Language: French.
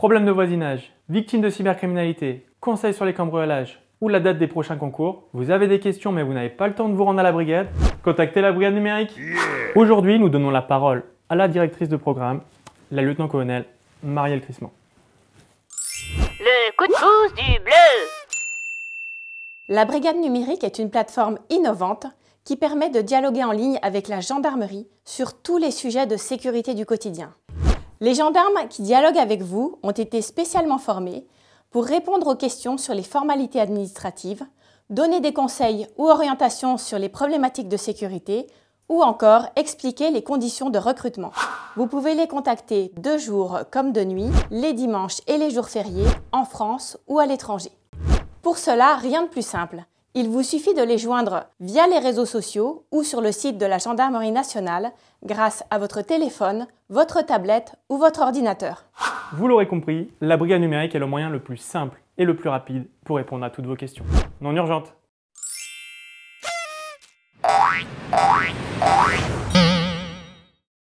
Problèmes de voisinage, victimes de cybercriminalité, conseils sur les cambriolages ou la date des prochains concours, vous avez des questions mais vous n'avez pas le temps de vous rendre à la brigade, contactez la brigade numérique. Aujourd'hui, nous donnons la parole à la directrice de programme, la lieutenant-colonel Marielle Crisman. Le coup de pouce du bleu La brigade numérique est une plateforme innovante qui permet de dialoguer en ligne avec la gendarmerie sur tous les sujets de sécurité du quotidien. Les gendarmes qui dialoguent avec vous ont été spécialement formés pour répondre aux questions sur les formalités administratives, donner des conseils ou orientations sur les problématiques de sécurité ou encore expliquer les conditions de recrutement. Vous pouvez les contacter de jour comme de nuit, les dimanches et les jours fériés, en France ou à l'étranger. Pour cela, rien de plus simple. Il vous suffit de les joindre via les réseaux sociaux ou sur le site de la Gendarmerie nationale grâce à votre téléphone, votre tablette ou votre ordinateur. Vous l'aurez compris, la brigade numérique est le moyen le plus simple et le plus rapide pour répondre à toutes vos questions. Non urgente